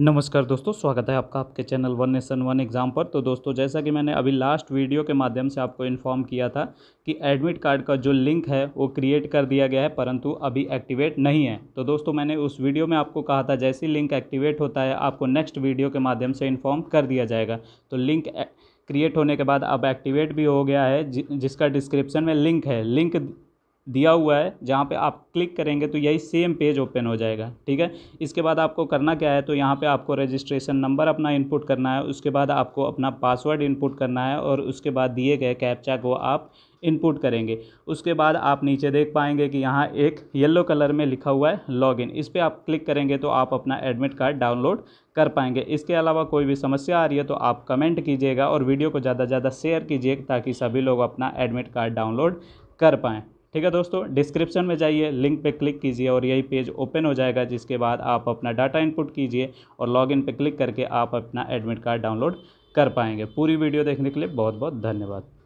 नमस्कार दोस्तों स्वागत है आपका आपके channel one nation one exam पर तो दोस्तों जैसा कि मैंने अभी लास्ट वीडियो के माध्यम से आपको इन्फॉर्म किया था कि एडमिट कार्ड का जो लिंक है वो क्रिएट कर दिया गया है परंतु अभी एक्टिवेट नहीं है तो दोस्तों मैंने उस वीडियो में आपको कहा था जैसे ही लिंक एक्टिवेट होता है आपको नेक्स्ट वीडियो के माध्यम से इन्फॉर्म कर दिया जाएगा तो लिंक क्रिएट होने के बाद अब एक्टिवेट भी हो गया है जिसका डिस्क्रिप्शन में लिंक है लिंक दिया हुआ है जहाँ पे आप क्लिक करेंगे तो यही सेम पेज ओपन हो जाएगा ठीक है इसके बाद आपको करना क्या है तो यहाँ पे आपको रजिस्ट्रेशन नंबर अपना इनपुट करना है उसके बाद आपको अपना पासवर्ड इनपुट करना है और उसके बाद दिए गए कैप्चा को आप इनपुट करेंगे उसके बाद आप नीचे देख पाएंगे कि यहाँ एक येलो कलर में लिखा हुआ है लॉगिन इस पर आप क्लिक करेंगे तो आप अपना एडमिट कार्ड डाउनलोड कर पाएंगे इसके अलावा कोई भी समस्या आ रही है तो आप कमेंट कीजिएगा और वीडियो को ज़्यादा से ज़्यादा शेयर कीजिए ताकि सभी लोग अपना एडमिट कार्ड डाउनलोड कर पाएँ ठीक है दोस्तों डिस्क्रिप्शन में जाइए लिंक पे क्लिक कीजिए और यही पेज ओपन हो जाएगा जिसके बाद आप अपना डाटा इनपुट कीजिए और लॉगिन पे क्लिक करके आप अपना एडमिट कार्ड डाउनलोड कर पाएंगे पूरी वीडियो देखने के लिए बहुत बहुत धन्यवाद